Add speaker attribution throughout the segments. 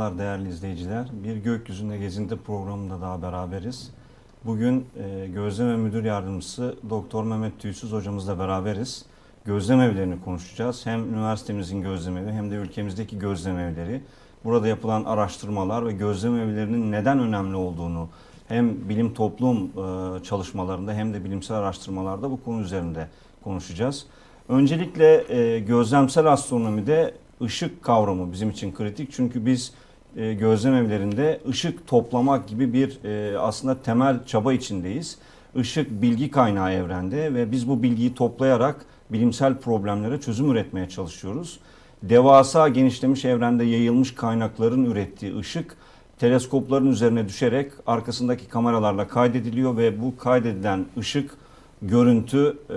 Speaker 1: merhabalar değerli izleyiciler. Bir Gökyüzünde Gezinti programında daha beraberiz. Bugün e, Gözleme Müdür Yardımcısı Doktor Mehmet Tüysüz hocamızla beraberiz. Gözlem evlerini konuşacağız. Hem üniversitemizin gözlem evi hem de ülkemizdeki gözlem evleri. Burada yapılan araştırmalar ve gözlem evlerinin neden önemli olduğunu hem bilim toplum e, çalışmalarında hem de bilimsel araştırmalarda bu konu üzerinde konuşacağız. Öncelikle e, gözlemsel astronomide ışık kavramı bizim için kritik. Çünkü biz e, gözlem evlerinde ışık toplamak gibi bir e, aslında temel çaba içindeyiz. Işık bilgi kaynağı evrende ve biz bu bilgiyi toplayarak bilimsel problemlere çözüm üretmeye çalışıyoruz. Devasa genişlemiş evrende yayılmış kaynakların ürettiği ışık teleskopların üzerine düşerek arkasındaki kameralarla kaydediliyor ve bu kaydedilen ışık görüntü e,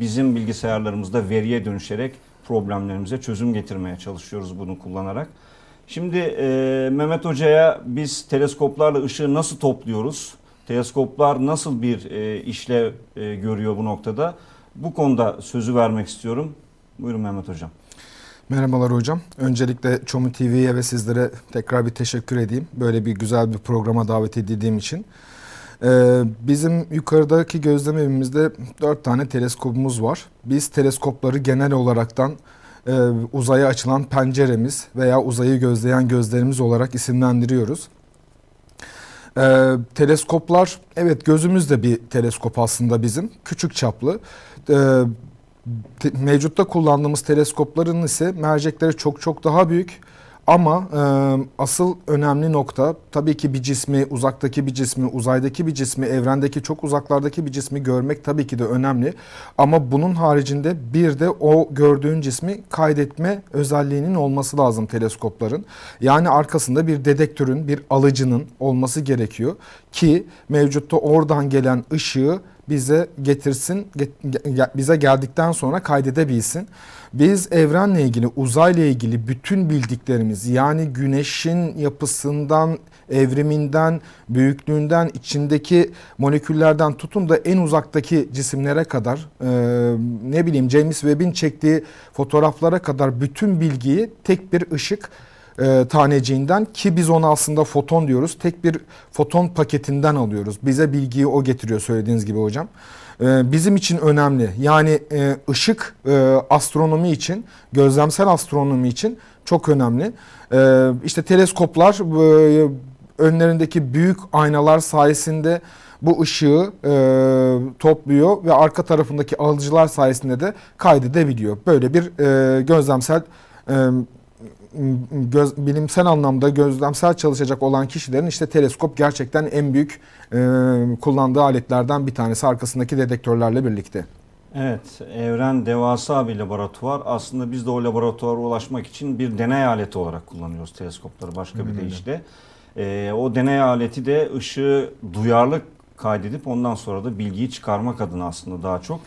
Speaker 1: bizim bilgisayarlarımızda veriye dönüşerek problemlerimize çözüm getirmeye çalışıyoruz bunu kullanarak. Şimdi e, Mehmet Hoca'ya biz teleskoplarla ışığı nasıl topluyoruz? Teleskoplar nasıl bir e, işlev e, görüyor bu noktada? Bu konuda sözü vermek istiyorum. Buyurun Mehmet Hocam.
Speaker 2: Merhabalar hocam. Öncelikle Çomu TV'ye ve sizlere tekrar bir teşekkür edeyim. Böyle bir güzel bir programa davet edildiğim için. Ee, bizim yukarıdaki gözlem evimizde 4 tane teleskopumuz var. Biz teleskopları genel olaraktan e, uzaya açılan penceremiz veya uzayı gözleyen gözlerimiz olarak isimlendiriyoruz. E, teleskoplar evet gözümüz de bir teleskop aslında bizim küçük çaplı. E, te, mevcutta kullandığımız teleskopların ise mercekleri çok çok daha büyük ama e, asıl önemli nokta tabii ki bir cismi, uzaktaki bir cismi, uzaydaki bir cismi, evrendeki çok uzaklardaki bir cismi görmek tabii ki de önemli. Ama bunun haricinde bir de o gördüğün cismi kaydetme özelliğinin olması lazım teleskopların. Yani arkasında bir dedektörün, bir alıcının olması gerekiyor ki mevcutta oradan gelen ışığı bize getirsin, bize geldikten sonra kaydedebilsin. Biz evrenle ilgili, uzayla ilgili bütün bildiklerimiz yani güneşin yapısından, evriminden, büyüklüğünden, içindeki moleküllerden tutun da en uzaktaki cisimlere kadar e, ne bileyim James Webb'in çektiği fotoğraflara kadar bütün bilgiyi tek bir ışık e, taneciğinden ki biz onu aslında foton diyoruz. Tek bir foton paketinden alıyoruz. Bize bilgiyi o getiriyor söylediğiniz gibi hocam. E, bizim için önemli. Yani e, ışık e, astronomi için, gözlemsel astronomi için çok önemli. E, işte teleskoplar e, önlerindeki büyük aynalar sayesinde bu ışığı e, topluyor ve arka tarafındaki alıcılar sayesinde de kaydedebiliyor. Böyle bir e, gözlemsel e, göz, bilimsel anlamda gözlemsel çalışacak olan kişilerin işte teleskop gerçekten en büyük e, kullandığı aletlerden bir tanesi arkasındaki dedektörlerle birlikte.
Speaker 1: Evet, evren devasa bir laboratuvar. Aslında biz de o laboratuvara ulaşmak için bir deney aleti olarak kullanıyoruz teleskopları başka bir hmm. deyişle. Ee, o deney aleti de ışığı duyarlı kaydedip ondan sonra da bilgiyi çıkarmak adına aslında daha çok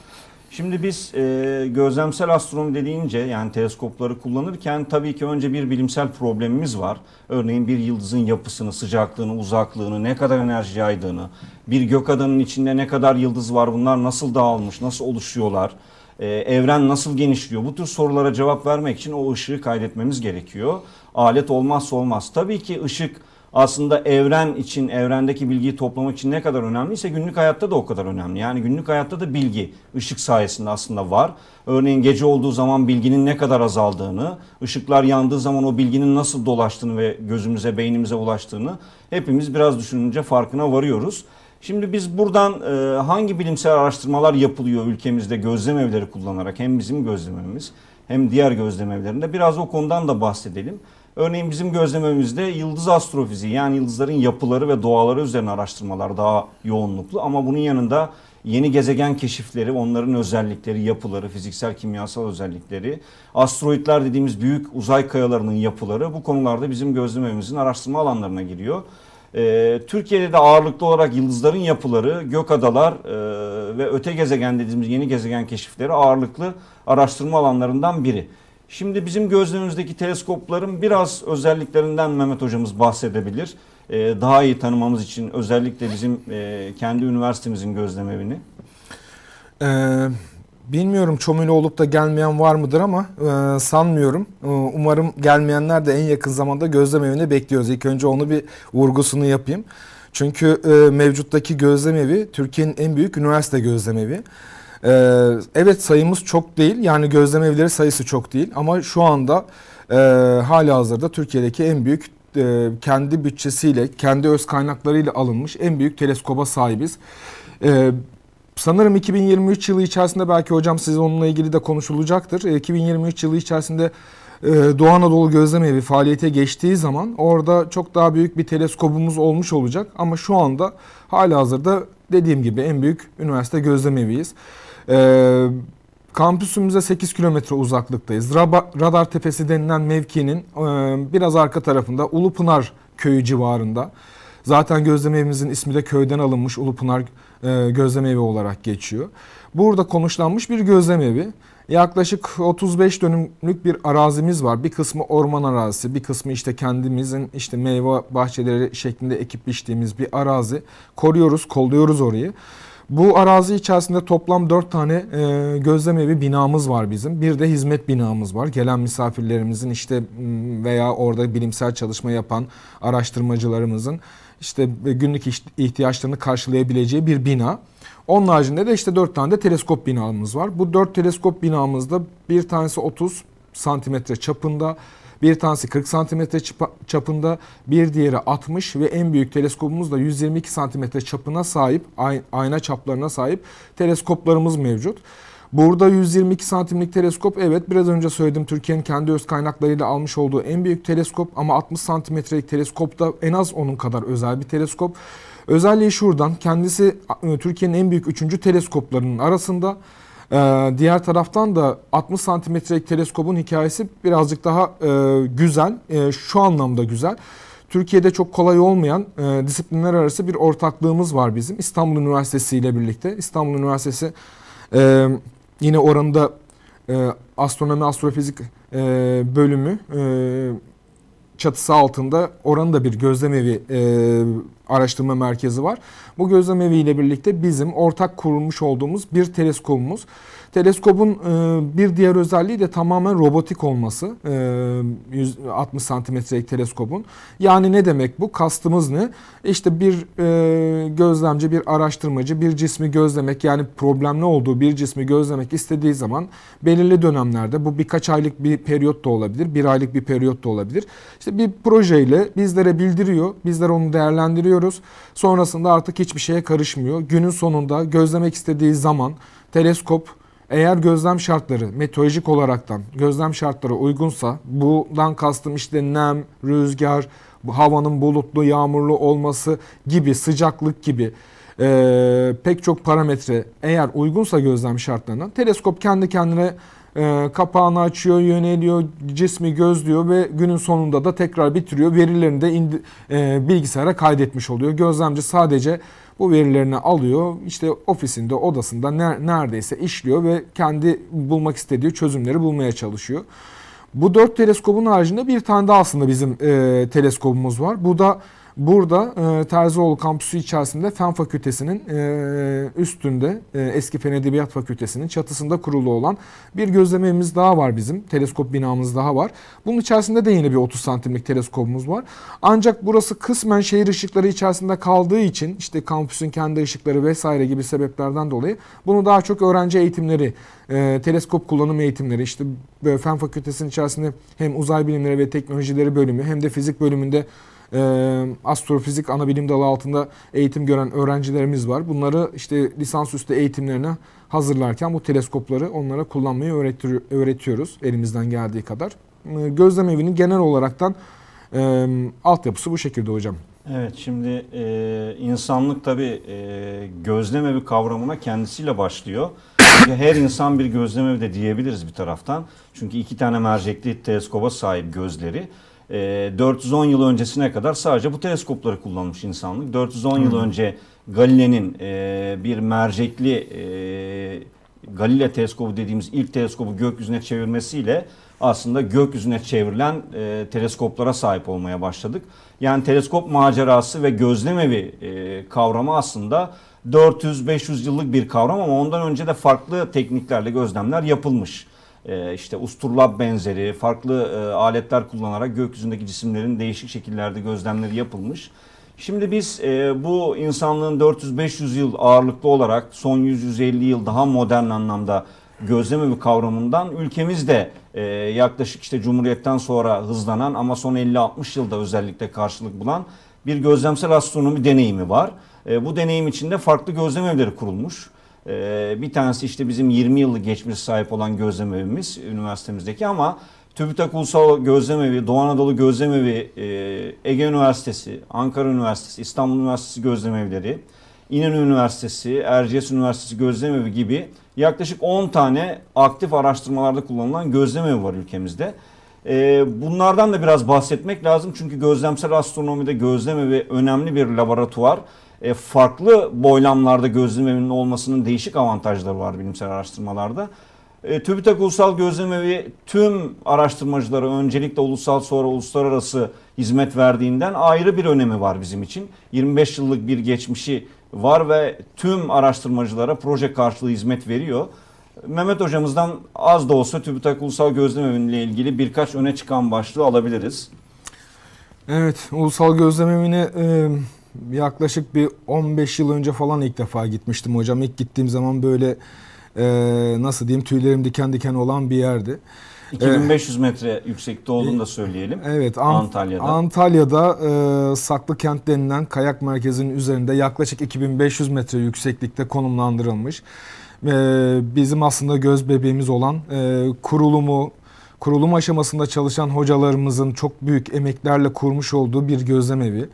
Speaker 1: Şimdi biz e, gözlemsel astronomi dediğince yani teleskopları kullanırken tabii ki önce bir bilimsel problemimiz var. Örneğin bir yıldızın yapısını, sıcaklığını, uzaklığını, ne kadar enerji yaydığını, bir gök adanın içinde ne kadar yıldız var, bunlar nasıl dağılmış, nasıl oluşuyorlar, e, evren nasıl genişliyor? Bu tür sorulara cevap vermek için o ışığı kaydetmemiz gerekiyor. Alet olmazsa olmaz. Tabii ki ışık aslında evren için, evrendeki bilgiyi toplamak için ne kadar önemliyse günlük hayatta da o kadar önemli. Yani günlük hayatta da bilgi ışık sayesinde aslında var. Örneğin gece olduğu zaman bilginin ne kadar azaldığını, ışıklar yandığı zaman o bilginin nasıl dolaştığını ve gözümüze, beynimize ulaştığını hepimiz biraz düşününce farkına varıyoruz. Şimdi biz buradan e, hangi bilimsel araştırmalar yapılıyor ülkemizde gözlem evleri kullanarak hem bizim gözlememiz hem diğer gözlem evlerinde biraz o konudan da bahsedelim. Örneğin bizim gözlememizde yıldız astrofiziği yani yıldızların yapıları ve doğaları üzerine araştırmalar daha yoğunluklu ama bunun yanında yeni gezegen keşifleri, onların özellikleri, yapıları, fiziksel, kimyasal özellikleri, asteroidler dediğimiz büyük uzay kayalarının yapıları bu konularda bizim gözlememizin araştırma alanlarına giriyor. Ee, Türkiye'de de ağırlıklı olarak yıldızların yapıları, gök adalar e, ve öte gezegen dediğimiz yeni gezegen keşifleri ağırlıklı araştırma alanlarından biri. Şimdi bizim gözlemimizdeki teleskopların biraz özelliklerinden Mehmet hocamız bahsedebilir. Ee, daha iyi tanımamız için özellikle bizim e, kendi üniversitemizin gözlem evini. Ee, bilmiyorum çomili olup da gelmeyen var mıdır ama
Speaker 2: e, sanmıyorum. E, umarım gelmeyenler de en yakın zamanda gözlem evine bekliyoruz. İlk önce onu bir vurgusunu yapayım. Çünkü e, mevcuttaki gözlem evi Türkiye'nin en büyük üniversite gözlem evi. Ee, evet sayımız çok değil yani gözlem evleri sayısı çok değil ama şu anda e, hala hazırda Türkiye'deki en büyük e, kendi bütçesiyle kendi öz kaynaklarıyla alınmış en büyük teleskoba sahibiz. E, Sanırım 2023 yılı içerisinde belki hocam siz onunla ilgili de konuşulacaktır. 2023 e, yılı içerisinde e, Doğu Anadolu Gözlem Evi faaliyete geçtiği zaman orada çok daha büyük bir teleskobumuz olmuş olacak. Ama şu anda hala hazırda dediğim gibi en büyük üniversite gözlem eviyiz. Ee, kampüsümüze 8 kilometre uzaklıktayız. Radar Tepesi denilen mevkinin e, biraz arka tarafında Ulupınar köyü civarında. Zaten gözleme evimizin ismi de köyden alınmış Ulupınar e, gözleme evi olarak geçiyor. Burada konuşlanmış bir gözleme evi. Yaklaşık 35 dönümlük bir arazimiz var. Bir kısmı orman arazisi, bir kısmı işte kendimizin işte meyve bahçeleri şeklinde ekip biçtiğimiz bir arazi. Koruyoruz, kolluyoruz orayı. Bu arazi içerisinde toplam 4 tane e, gözlemevi binamız var bizim. Bir de hizmet binamız var. Gelen misafirlerimizin işte veya orada bilimsel çalışma yapan araştırmacılarımızın işte e, günlük ihtiyaçlarını karşılayabileceği bir bina. Onun haricinde de işte 4 tane de teleskop binamız var. Bu 4 teleskop binamızda bir tanesi 30 santimetre çapında, bir tanesi 40 santimetre çapında, bir diğeri 60 ve en büyük teleskopumuz da 122 santimetre çapına sahip, ayna çaplarına sahip teleskoplarımız mevcut. Burada 122 santimlik teleskop evet biraz önce söyledim Türkiye'nin kendi öz kaynaklarıyla almış olduğu en büyük teleskop ama 60 santimetrelik teleskop da en az onun kadar özel bir teleskop. Özelliği şuradan kendisi Türkiye'nin en büyük üçüncü teleskoplarının arasında ee, diğer taraftan da 60 santimetrelik teleskobun hikayesi birazcık daha e, güzel. E, şu anlamda güzel. Türkiye'de çok kolay olmayan e, disiplinler arası bir ortaklığımız var bizim. İstanbul Üniversitesi ile birlikte. İstanbul Üniversitesi e, yine oranında e, astronomi, astrofizik e, bölümü e, çatısı altında oranın da bir gözlemevi e, araştırma merkezi var. Bu gözlemevi ile birlikte bizim ortak kurulmuş olduğumuz bir teleskobumuz Teleskobun e, bir diğer özelliği de tamamen robotik olması. 160 e, santimetrelik teleskobun. Yani ne demek bu? Kastımız ne? İşte bir e, gözlemci, bir araştırmacı bir cismi gözlemek yani problemli olduğu bir cismi gözlemek istediği zaman belirli dönemlerde bu birkaç aylık bir periyot da olabilir, bir aylık bir periyot da olabilir. İşte bir projeyle bizlere bildiriyor, bizler onu değerlendiriyoruz. Sonrasında artık hiçbir şeye karışmıyor. Günün sonunda gözlemek istediği zaman teleskop eğer gözlem şartları meteorolojik olaraktan gözlem şartları uygunsa bundan kastım işte nem, rüzgar, havanın bulutlu, yağmurlu olması gibi sıcaklık gibi e, pek çok parametre eğer uygunsa gözlem şartlarına teleskop kendi kendine e, kapağını açıyor, yöneliyor, cismi gözlüyor ve günün sonunda da tekrar bitiriyor. Verilerini de indi, e, bilgisayara kaydetmiş oluyor. Gözlemci sadece bu verilerini alıyor. işte ofisinde, odasında neredeyse işliyor ve kendi bulmak istediği çözümleri bulmaya çalışıyor. Bu dört teleskobun haricinde bir tane daha aslında bizim e, teleskobumuz var. Bu da Burada e, Terzioğlu kampüsü içerisinde Fen Fakültesinin e, üstünde e, eski Fen Edebiyat Fakültesinin çatısında kurulu olan bir gözlememiz daha var bizim. Teleskop binamız daha var. Bunun içerisinde de yine bir 30 santimlik teleskopumuz var. Ancak burası kısmen şehir ışıkları içerisinde kaldığı için işte kampüsün kendi ışıkları vesaire gibi sebeplerden dolayı bunu daha çok öğrenci eğitimleri, e, teleskop kullanım eğitimleri işte Fen Fakültesinin içerisinde hem uzay bilimleri ve teknolojileri bölümü hem de fizik bölümünde e, astrofizik ana bilim dalı altında eğitim gören öğrencilerimiz var. Bunları işte lisansüstü eğitimlerine hazırlarken bu teleskopları onlara kullanmayı öğretiyoruz elimizden geldiği kadar. E, gözlem evinin genel olaraktan e, altyapısı bu şekilde hocam.
Speaker 1: Evet şimdi e, insanlık tabi e, gözlem evi kavramına kendisiyle başlıyor. Çünkü her insan bir gözlem evi de diyebiliriz bir taraftan. Çünkü iki tane mercekli teleskoba sahip gözleri e, ee, 410 yıl öncesine kadar sadece bu teleskopları kullanmış insanlık. 410 hmm. yıl önce Galile'nin e, bir mercekli e, Galile teleskobu dediğimiz ilk teleskobu gökyüzüne çevirmesiyle aslında gökyüzüne çevrilen e, teleskoplara sahip olmaya başladık. Yani teleskop macerası ve gözlemevi e, kavramı aslında 400-500 yıllık bir kavram ama ondan önce de farklı tekniklerle gözlemler yapılmış. Ee, işte usturlap benzeri farklı e, aletler kullanarak gökyüzündeki cisimlerin değişik şekillerde gözlemleri yapılmış. Şimdi biz e, bu insanlığın 400-500 yıl ağırlıklı olarak son 100-150 yıl daha modern anlamda gözleme bir kavramından ülkemizde e, yaklaşık işte Cumhuriyet'ten sonra hızlanan ama son 50-60 yılda özellikle karşılık bulan bir gözlemsel astronomi deneyimi var. bu deneyim içinde farklı gözlem evleri kurulmuş. Ee, bir tanesi işte bizim 20 yıllık geçmiş sahip olan gözlem evimiz üniversitemizdeki ama TÜBİTAK Ulusal Gözlem Evi, Doğu Anadolu Gözlem Evi, e, Ege Üniversitesi, Ankara Üniversitesi, İstanbul Üniversitesi Gözlem Evleri, İnönü Üniversitesi, Erciyes Üniversitesi Gözlem Evi gibi yaklaşık 10 tane aktif araştırmalarda kullanılan gözlem evi var ülkemizde. Ee, bunlardan da biraz bahsetmek lazım çünkü gözlemsel astronomide gözlem evi önemli bir laboratuvar e, farklı boylamlarda gözlemenin olmasının değişik avantajları var bilimsel araştırmalarda. E, TÜBİTAK Ulusal Gözlemevi tüm araştırmacılara öncelikle ulusal sonra uluslararası hizmet verdiğinden ayrı bir önemi var bizim için. 25 yıllık bir geçmişi var ve tüm araştırmacılara proje karşılığı hizmet veriyor. Mehmet hocamızdan az da olsa TÜBİTAK Ulusal Gözlem ile ilgili birkaç öne çıkan başlığı alabiliriz.
Speaker 2: Evet, Ulusal Gözlem Evi'ni yaklaşık bir 15 yıl önce falan ilk defa gitmiştim hocam. İlk gittiğim zaman böyle e, nasıl diyeyim tüylerim diken diken olan bir yerdi. 2500
Speaker 1: ee, metre yüksekte olduğunu da söyleyelim. Evet Ant- Antalya'da.
Speaker 2: Antalya'da e, Saklı Kent denilen kayak merkezinin üzerinde yaklaşık 2500 metre yükseklikte konumlandırılmış. E, bizim aslında göz bebeğimiz olan e, kurulumu, kurulum aşamasında çalışan hocalarımızın çok büyük emeklerle kurmuş olduğu bir gözlemevi. evi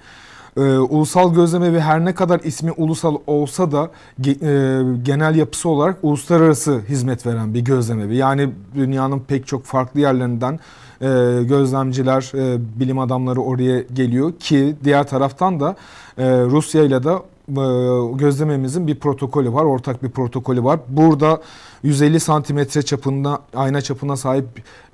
Speaker 2: e, ulusal gözlemevi her ne kadar ismi ulusal olsa da ge, e, genel yapısı olarak uluslararası hizmet veren bir gözlemevi. Yani dünyanın pek çok farklı yerlerinden e, gözlemciler, e, bilim adamları oraya geliyor ki diğer taraftan da e, Rusya ile de e, gözlememizin bir protokolü var. Ortak bir protokolü var. Burada 150 santimetre çapında ayna çapına sahip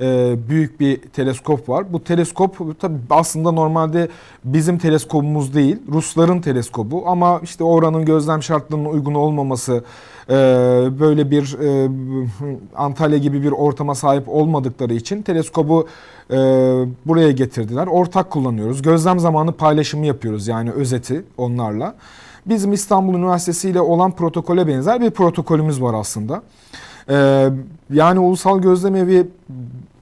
Speaker 2: e, büyük bir teleskop var. Bu teleskop tabi aslında normalde bizim teleskopumuz değil. Rusların teleskobu ama işte oranın gözlem şartlarının uygun olmaması e, böyle bir e, Antalya gibi bir ortama sahip olmadıkları için teleskobu e, buraya getirdiler. Ortak kullanıyoruz. Gözlem zamanı paylaşımı yapıyoruz yani özeti onlarla. Bizim İstanbul Üniversitesi ile olan protokole benzer bir protokolümüz var aslında. Ee, yani ulusal gözlem evi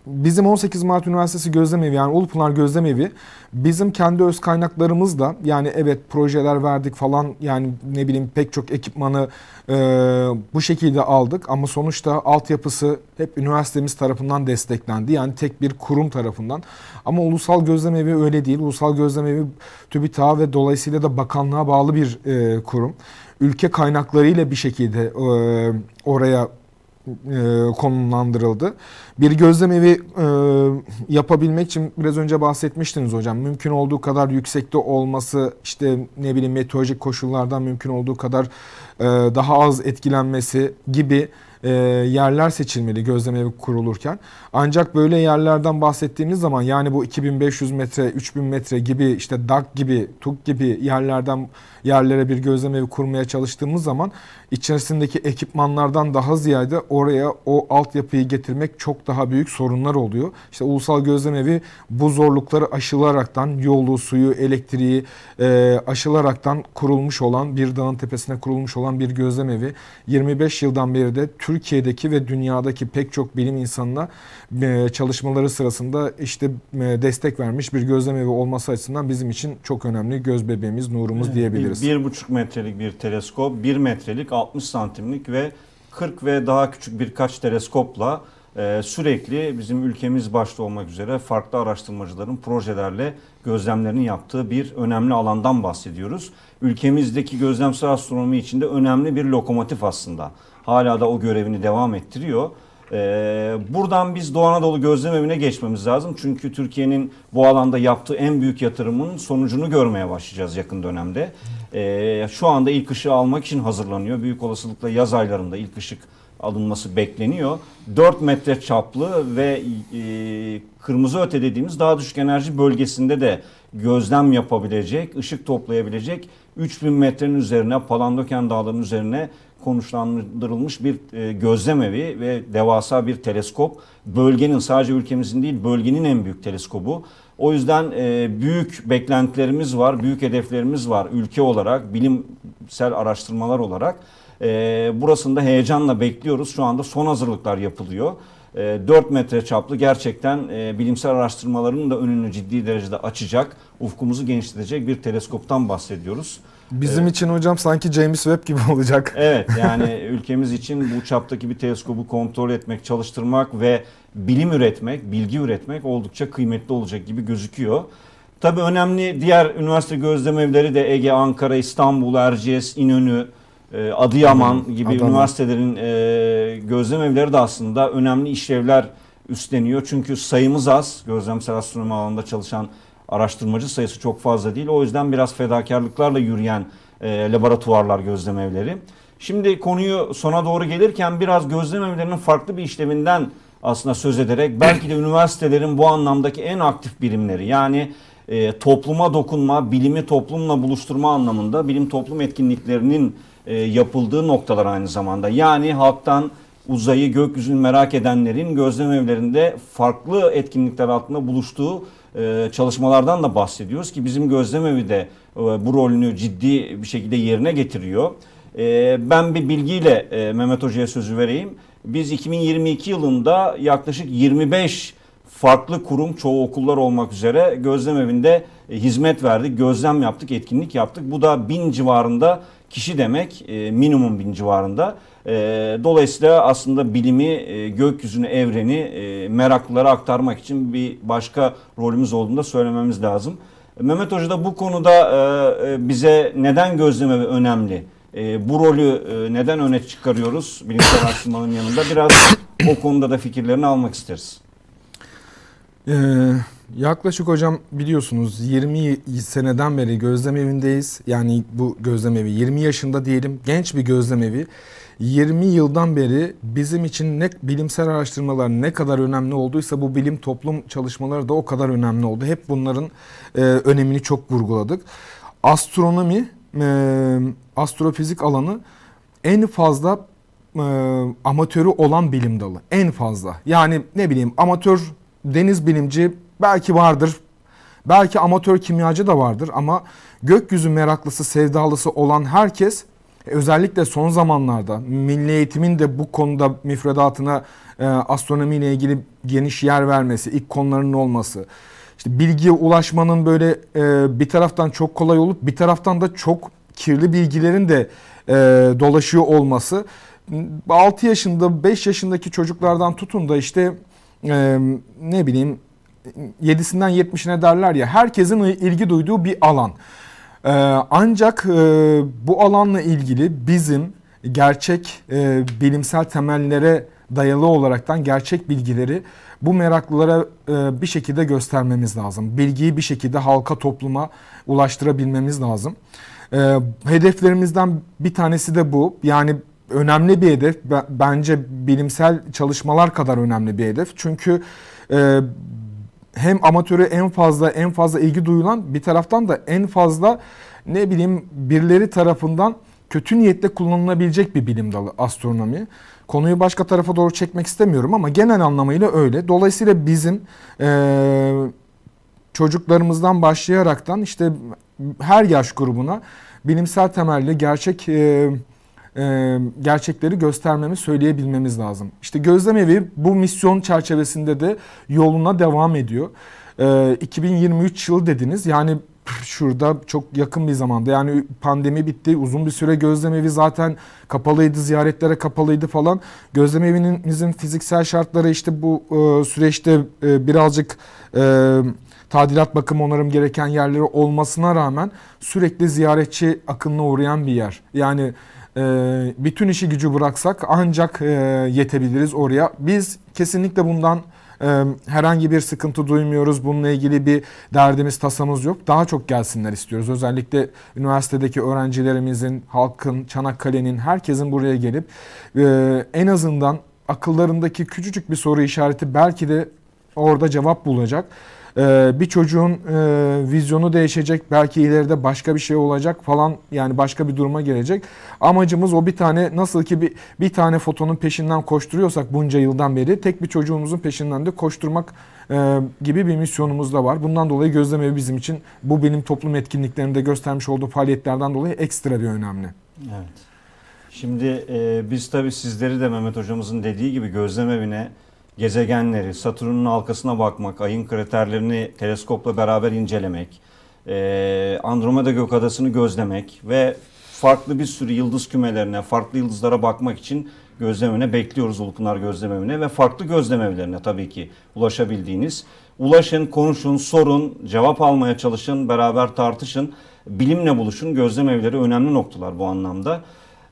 Speaker 2: bizim 18 Mart Üniversitesi Gözlemevi yani Ulupınar Gözlemevi bizim kendi öz kaynaklarımızla yani evet projeler verdik falan yani ne bileyim pek çok ekipmanı e, bu şekilde aldık ama sonuçta altyapısı hep üniversitemiz tarafından desteklendi. Yani tek bir kurum tarafından ama ulusal gözlemevi öyle değil. Ulusal gözlemevi TÜBİTAK ve dolayısıyla da bakanlığa bağlı bir e, kurum. Ülke kaynaklarıyla bir şekilde e, oraya e, konumlandırıldı. Bir gözlem evi e, yapabilmek için biraz önce bahsetmiştiniz hocam. Mümkün olduğu kadar yüksekte olması, işte ne bileyim meteorolojik koşullardan mümkün olduğu kadar e, daha az etkilenmesi gibi e, yerler seçilmeli gözleme kurulurken. Ancak böyle yerlerden bahsettiğimiz zaman yani bu 2500 metre, 3000 metre gibi işte DAK gibi, TUK gibi yerlerden yerlere bir gözleme evi kurmaya çalıştığımız zaman içerisindeki ekipmanlardan daha ziyade oraya o altyapıyı getirmek çok daha büyük sorunlar oluyor. İşte ulusal gözlemevi bu zorlukları aşılaraktan yolu, suyu, elektriği e, aşılaraktan kurulmuş olan bir dağın tepesine kurulmuş olan bir gözlemevi 25 yıldan beri de Türk Türkiye'deki ve dünyadaki pek çok bilim insanına e, çalışmaları sırasında işte e, destek vermiş bir gözlemevi evi olması açısından bizim için çok önemli göz bebeğimiz, nurumuz diyebiliriz. Bir
Speaker 1: buçuk metrelik bir teleskop, bir metrelik 60 santimlik ve 40 ve daha küçük birkaç teleskopla e, sürekli bizim ülkemiz başta olmak üzere farklı araştırmacıların projelerle gözlemlerini yaptığı bir önemli alandan bahsediyoruz. Ülkemizdeki gözlemsel astronomi içinde önemli bir lokomotif aslında. Hala da o görevini devam ettiriyor. Ee, buradan biz Doğu Anadolu Gözlem Evi'ne geçmemiz lazım. Çünkü Türkiye'nin bu alanda yaptığı en büyük yatırımın sonucunu görmeye başlayacağız yakın dönemde. Ee, şu anda ilk ışığı almak için hazırlanıyor. Büyük olasılıkla yaz aylarında ilk ışık alınması bekleniyor. 4 metre çaplı ve e, kırmızı öte dediğimiz daha düşük enerji bölgesinde de gözlem yapabilecek, ışık toplayabilecek 3000 metrenin üzerine Palandöken Dağları'nın üzerine konuşlandırılmış bir e, gözlemevi ve devasa bir teleskop. Bölgenin sadece ülkemizin değil bölgenin en büyük teleskobu. O yüzden e, büyük beklentilerimiz var, büyük hedeflerimiz var ülke olarak, bilimsel araştırmalar olarak. E, burasını da heyecanla bekliyoruz. Şu anda son hazırlıklar yapılıyor. 4 metre çaplı gerçekten bilimsel araştırmaların da önünü ciddi derecede açacak, ufkumuzu genişletecek bir teleskoptan bahsediyoruz. Bizim evet.
Speaker 2: için hocam sanki James Webb gibi
Speaker 1: olacak. Evet yani ülkemiz için bu çaptaki bir teleskobu kontrol etmek, çalıştırmak ve bilim üretmek, bilgi üretmek oldukça kıymetli olacak gibi gözüküyor. Tabii önemli diğer üniversite gözlemevleri de Ege, Ankara, İstanbul, Erciyes, İnönü, e, Adıyaman gibi Adana. üniversitelerin e, gözlemevleri de aslında önemli işlevler üstleniyor. Çünkü sayımız az gözlemsel astronomi alanında çalışan Araştırmacı sayısı çok fazla değil. O yüzden biraz fedakarlıklarla yürüyen e, laboratuvarlar evleri. Şimdi konuyu sona doğru gelirken biraz gözlem evlerinin farklı bir işleminden aslında söz ederek belki de üniversitelerin bu anlamdaki en aktif birimleri yani e, topluma dokunma, bilimi toplumla buluşturma anlamında bilim toplum etkinliklerinin e, yapıldığı noktalar aynı zamanda. Yani halktan uzayı, gökyüzünü merak edenlerin gözlem evlerinde farklı etkinlikler altında buluştuğu e, çalışmalardan da bahsediyoruz ki bizim gözlemevi de e, bu rolünü ciddi bir şekilde yerine getiriyor. E, ben bir bilgiyle Mehmet Hoca'ya sözü vereyim. Biz 2022 yılında yaklaşık 25 farklı kurum çoğu okullar olmak üzere gözlem evinde e, hizmet verdik, gözlem yaptık, etkinlik yaptık. Bu da bin civarında kişi demek, e, minimum bin civarında. E, dolayısıyla aslında bilimi, gökyüzünü, evreni meraklılara aktarmak için bir başka rolümüz olduğunu da söylememiz lazım. Mehmet Hoca da bu konuda bize neden gözleme önemli? bu rolü neden öne çıkarıyoruz bilimsel araştırmanın yanında? Biraz o konuda da fikirlerini almak isteriz.
Speaker 2: Ee, yaklaşık hocam biliyorsunuz 20 seneden beri gözlem evindeyiz. Yani bu gözlem evi 20 yaşında diyelim genç bir gözlem evi. 20 yıldan beri bizim için ne bilimsel araştırmalar ne kadar önemli olduysa bu bilim toplum çalışmaları da o kadar önemli oldu. Hep bunların e, önemini çok vurguladık. Astronomi, e, astrofizik alanı en fazla e, amatörü olan bilim dalı. En fazla. Yani ne bileyim amatör deniz bilimci belki vardır. Belki amatör kimyacı da vardır ama gökyüzü meraklısı, sevdalısı olan herkes e, özellikle son zamanlarda milli eğitimin de bu konuda müfredatına e, astronomiyle ilgili geniş yer vermesi, ilk konularının olması, işte bilgiye ulaşmanın böyle e, bir taraftan çok kolay olup bir taraftan da çok kirli bilgilerin de e, dolaşıyor olması 6 yaşında 5 yaşındaki çocuklardan tutun da işte e, ne bileyim 7'sinden 70'ine derler ya herkesin ilgi duyduğu bir alan. E, ancak e, bu alanla ilgili bizim gerçek e, bilimsel temellere dayalı olaraktan gerçek bilgileri bu meraklılara e, bir şekilde göstermemiz lazım. Bilgiyi bir şekilde halka topluma ulaştırabilmemiz lazım. E, hedeflerimizden bir tanesi de bu. Yani önemli bir hedef. Bence bilimsel çalışmalar kadar önemli bir hedef. Çünkü e, hem amatörü en fazla en fazla ilgi duyulan bir taraftan da en fazla ne bileyim birileri tarafından kötü niyetle kullanılabilecek bir bilim dalı astronomi. Konuyu başka tarafa doğru çekmek istemiyorum ama genel anlamıyla öyle. Dolayısıyla bizim e, çocuklarımızdan başlayaraktan işte her yaş grubuna bilimsel temelli gerçek e, e, gerçekleri göstermemiz, söyleyebilmemiz lazım. İşte Gözlem Evi bu misyon çerçevesinde de yoluna devam ediyor. 2023 e, yıl dediniz yani şurada çok yakın bir zamanda yani pandemi bitti uzun bir süre gözlemevi zaten kapalıydı ziyaretlere kapalıydı falan gözlemevimizin fiziksel şartları işte bu e, süreçte birazcık tadilat bakım onarım gereken yerleri olmasına rağmen sürekli ziyaretçi akınına uğrayan bir yer yani ee, bütün işi gücü bıraksak ancak e, yetebiliriz oraya. Biz kesinlikle bundan e, herhangi bir sıkıntı duymuyoruz. Bununla ilgili bir derdimiz, tasamız yok. Daha çok gelsinler istiyoruz. Özellikle üniversitedeki öğrencilerimizin, halkın, Çanakkale'nin, herkesin buraya gelip e, en azından akıllarındaki küçücük bir soru işareti belki de orada cevap bulacak. Ee, bir çocuğun e, vizyonu değişecek. Belki ileride başka bir şey olacak falan. Yani başka bir duruma gelecek. Amacımız o bir tane nasıl ki bir, bir tane fotonun peşinden koşturuyorsak bunca yıldan beri tek bir çocuğumuzun peşinden de koşturmak e, gibi bir misyonumuz da var. Bundan dolayı gözlem evi bizim için bu benim toplum etkinliklerinde göstermiş olduğu faaliyetlerden dolayı ekstra bir önemli.
Speaker 1: Evet. Şimdi e, biz tabii sizleri de Mehmet hocamızın dediği gibi gözlem evine gezegenleri, Satürn'ün halkasına bakmak, ayın kraterlerini teleskopla beraber incelemek, e, Andromeda gökadasını gözlemek ve farklı bir sürü yıldız kümelerine, farklı yıldızlara bakmak için gözlemine bekliyoruz Ulupınar gözlemevine ve farklı gözlemevlerine tabii ki ulaşabildiğiniz. Ulaşın, konuşun, sorun, cevap almaya çalışın, beraber tartışın, bilimle buluşun. Gözlem evleri önemli noktalar bu anlamda.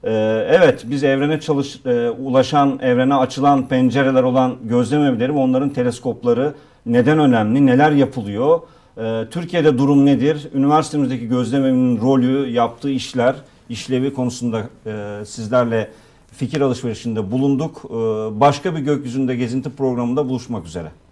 Speaker 1: Ee, evet biz evrene çalış, e, ulaşan, evrene açılan pencereler olan gözlem ve onların teleskopları neden önemli, neler yapılıyor? Ee, Türkiye'de durum nedir? Üniversitemizdeki gözlem rolü, yaptığı işler, işlevi konusunda e, sizlerle fikir alışverişinde bulunduk. Ee, başka bir gökyüzünde gezinti programında buluşmak üzere.